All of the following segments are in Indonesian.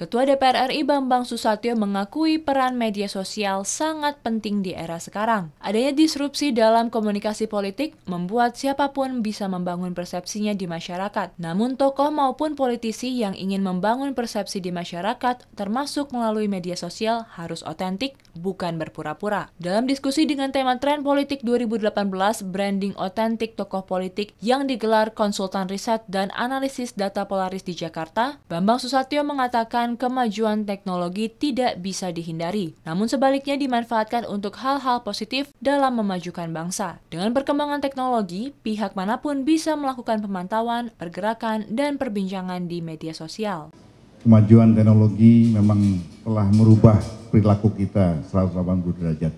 Ketua DPR RI Bambang Susatyo mengakui peran media sosial sangat penting di era sekarang. Adanya disrupsi dalam komunikasi politik membuat siapapun bisa membangun persepsinya di masyarakat. Namun tokoh maupun politisi yang ingin membangun persepsi di masyarakat termasuk melalui media sosial harus otentik, bukan berpura-pura. Dalam diskusi dengan tema tren politik 2018 branding otentik tokoh politik yang digelar konsultan riset dan analisis data Polaris di Jakarta, Bambang Susatyo mengatakan dan kemajuan teknologi tidak bisa dihindari, namun sebaliknya dimanfaatkan untuk hal-hal positif dalam memajukan bangsa. Dengan perkembangan teknologi, pihak manapun bisa melakukan pemantauan, pergerakan, dan perbincangan di media sosial. Kemajuan teknologi memang telah merubah perilaku kita 180 derajat.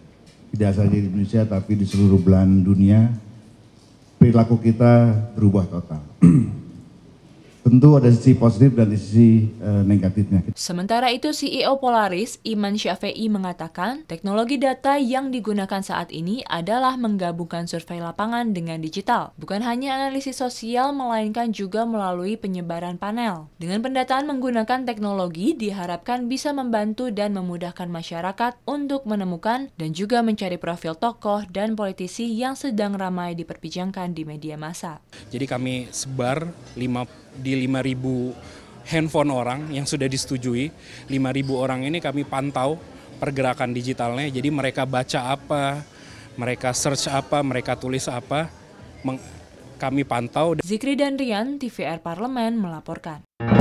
Tidak saja di Indonesia, tapi di seluruh belahan dunia, perilaku kita berubah total Tentu ada sisi positif dan sisi e, negatifnya. Sementara itu CEO Polaris, Iman Syafi'i mengatakan, teknologi data yang digunakan saat ini adalah menggabungkan survei lapangan dengan digital. Bukan hanya analisis sosial, melainkan juga melalui penyebaran panel. Dengan pendataan menggunakan teknologi, diharapkan bisa membantu dan memudahkan masyarakat untuk menemukan dan juga mencari profil tokoh dan politisi yang sedang ramai diperbincangkan di media massa. Jadi kami sebar 5 di lima 5.000 handphone orang yang sudah disetujui. 5.000 orang ini kami pantau pergerakan digitalnya. Jadi mereka baca apa, mereka search apa, mereka tulis apa, kami pantau. Zikri dan Rian, TVR Parlemen melaporkan.